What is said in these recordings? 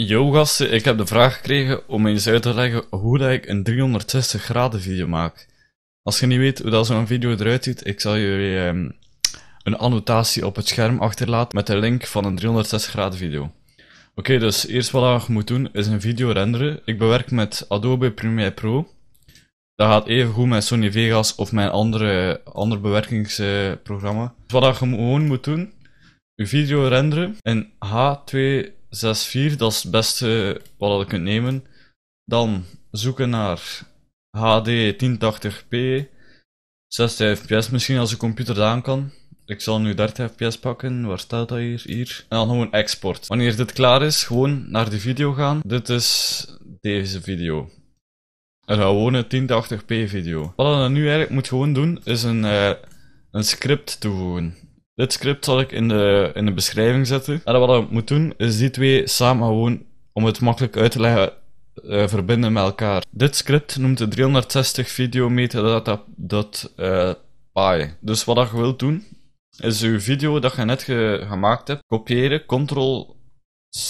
Yo gasten, ik heb de vraag gekregen om eens uit te leggen hoe dat ik een 360 graden video maak. Als je niet weet hoe dat zo'n video eruit ziet, ik zal jullie ehm, een annotatie op het scherm achterlaten met de link van een 360 graden video. Oké, dus eerst wat je moet doen is een video renderen. Ik bewerk met Adobe Premiere Pro. Dat gaat even goed met Sony Vegas of mijn andere, ander bewerkingsprogramma. Dus wat je gewoon moet doen, je video renderen in H2 6-4, dat is het beste wat je kunt nemen. Dan zoeken naar HD 1080p, 60 fps misschien als de computer dat aan kan. Ik zal nu 30 fps pakken, waar staat dat hier? Hier. En dan gewoon export. Wanneer dit klaar is, gewoon naar de video gaan. Dit is deze video. Een gewone 1080p video. Wat je nu eigenlijk moet gewoon doen, is een, uh, een script toevoegen. Dit script zal ik in de, in de beschrijving zetten. En wat je moet doen, is die twee samen gewoon, om het makkelijk uit te leggen, eh, verbinden met elkaar. Dit script noemt de 360 video metadata dat, pie. Dus wat je wilt doen, is je video dat je net gemaakt hebt, kopiëren, ctrl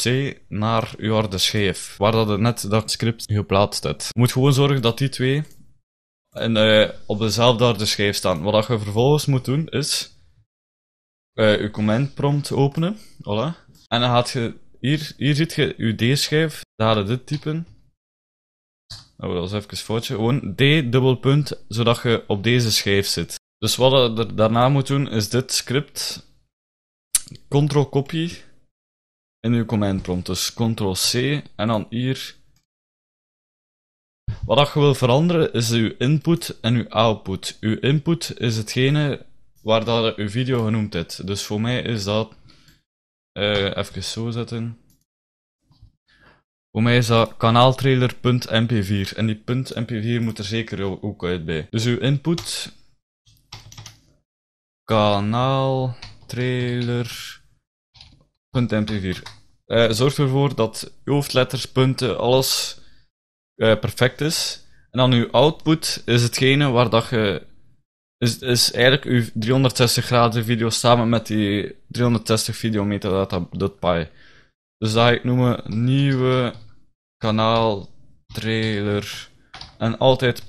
C naar je harde schijf, waar dat net dat script geplaatst hebt. Je moet gewoon zorgen dat die twee in, eh, op dezelfde harde schijf staan. Wat je vervolgens moet doen, is uh, eh, je command prompt openen. Voilà. En dan gaat je, hier, hier ziet je uw D-schijf. Daar hadden je dit typen. Nou, dat even een foutje. Gewoon D dubbel punt, zodat je op deze schijf zit. Dus wat je daarna moet doen, is dit script Ctrl copy in uw command prompt. Dus Ctrl C en dan hier. Wat je wil veranderen is uw input en uw output. Uw input is hetgene waar dat je video genoemd hebt. Dus voor mij is dat. Eh, even zo zetten. Voor mij is dat kanaaltrailer.mp4. En die .mp4 moet er zeker ook uit bij. Dus uw input. Kanaaltrailer.mp4. Uh, zorg ervoor dat uw hoofdletters, punten, alles eh, perfect is. En dan uw output is hetgene waar dat je is dus is eigenlijk uw 360 graden video samen met die 360 video metadata.py. Dus dat ga ik noemen nieuwe kanaal trailer en altijd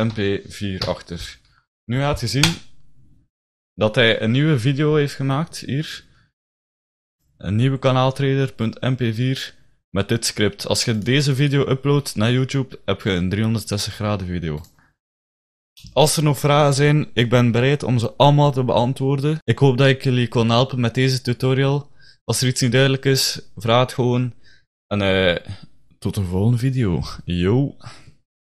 .mp4 achter. Nu gaat je zien dat hij een nieuwe video heeft gemaakt hier. Een nieuwe kanaaltrailer.mp4 met dit script. Als je deze video uploadt naar YouTube, heb je een 360 graden video. Als er nog vragen zijn, ik ben bereid om ze allemaal te beantwoorden. Ik hoop dat ik jullie kon helpen met deze tutorial. Als er iets niet duidelijk is, vraag het gewoon. En eh, tot de volgende video. Yo!